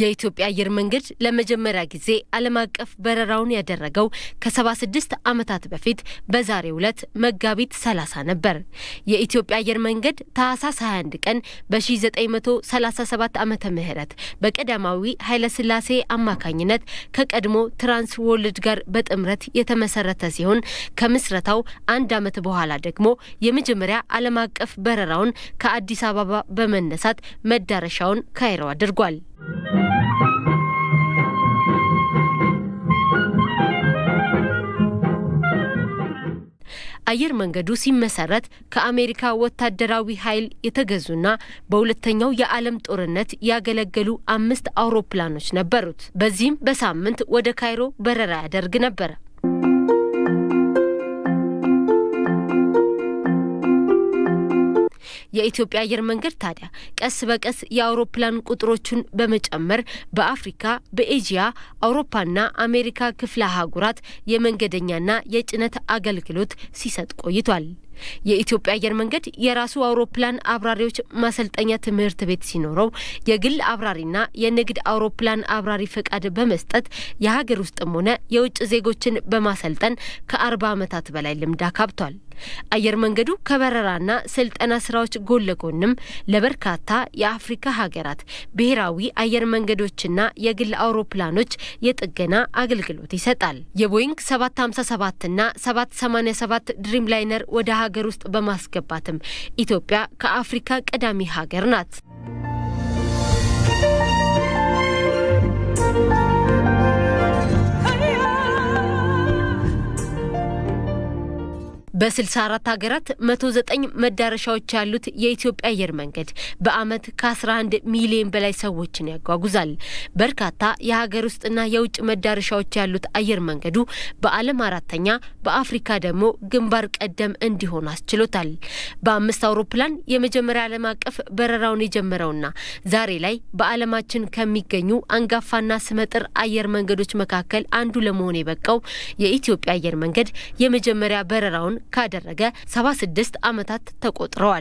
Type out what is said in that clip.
የኢትዮጵያ አየር መንገድ ለመጀመሪያ ጊዜ ዓለም አቀፍ በረራውን ያደረገው ከ76 ዓመታት በፊት በዛሬው ዕለት መጋቢት 30 ነበር። የኢትዮጵያ አየር መንገድ ታህሳስ 21 ቀን በ1937 ዓመተ ምህረት በቀዳማዊ ኃይለስላሴ አማካኝነት ከቀድሞ ትራንስ ወርልድ ጋር በጥምረት የተመሰረተ ሲሆን ከምስረታው አንድ ዓመት በኋላ ደግሞ የመጀመሪያ ዓለም አቀፍ በረራውን ከአዲስ አበባ በመነሳት መዳረሻውን ካይሮ አድርጓል። አየር መንገዱ ሲመሰረት ከአሜሪካ ወታደራዊ ኃይል የተገዙና በሁለተኛው የዓለም ጦርነት ያገለገሉ አምስት አውሮፕላኖች ነበሩት። በዚህም በሳምንት ወደ ካይሮ በረራ ያደርግ ነበር። የኢትዮጵያ አየር መንገድ ታዲያ ቀስ በቀስ የአውሮፕላን ቁጥሮቹን በመጨመር በአፍሪካ፣ በኤዥያ፣ አውሮፓና አሜሪካ ክፍለ አህጉራት የመንገደኛና የጭነት አገልግሎት ሲሰጥ ቆይቷል። የኢትዮጵያ አየር መንገድ የራሱ አውሮፕላን አብራሪዎች ማሰልጠኛ ትምህርት ቤት ሲኖረው የግል አብራሪና የንግድ አውሮፕላን አብራሪ ፈቃድ በመስጠት የሀገር ውስጥም ሆነ የውጭ ዜጎችን በማሰልጠን ከአርባ ዓመታት በላይ ልምድ አካብቷል። አየር መንገዱ ከበረራና ስልጠና ስራዎች ጎን ለጎንም ለበርካታ የአፍሪካ ሀገራት ብሔራዊ አየር መንገዶችና የግል አውሮፕላኖች የጥገና አገልግሎት ይሰጣል። የቦይንግ 757ና 787 ድሪም ላይነር ወደ ሀገር ውስጥ በማስገባትም ኢትዮጵያ ከአፍሪካ ቀዳሚ ሀገር ናት። በ64 ሀገራት 109 መዳረሻዎች ያሉት የኢትዮጵያ አየር መንገድ በአመት ከ11 ሚሊዮን በላይ ሰዎችን ያጓጉዛል። በርካታ የሀገር ውስጥና የውጭ መዳረሻዎች ያሉት አየር መንገዱ በዓለም አራተኛ፣ በአፍሪካ ደግሞ ግንባር ቀደም እንዲሆን አስችሎታል። በአምስት አውሮፕላን የመጀመሪያ ዓለም አቀፍ በረራውን የጀመረውና ዛሬ ላይ በዓለማችን ከሚገኙ አንጋፋና ስመጥር አየር መንገዶች መካከል አንዱ ለመሆን የበቃው የኢትዮጵያ አየር መንገድ የመጀመሪያ በረራውን ካደረገ 76 ዓመታት ተቆጥረዋል።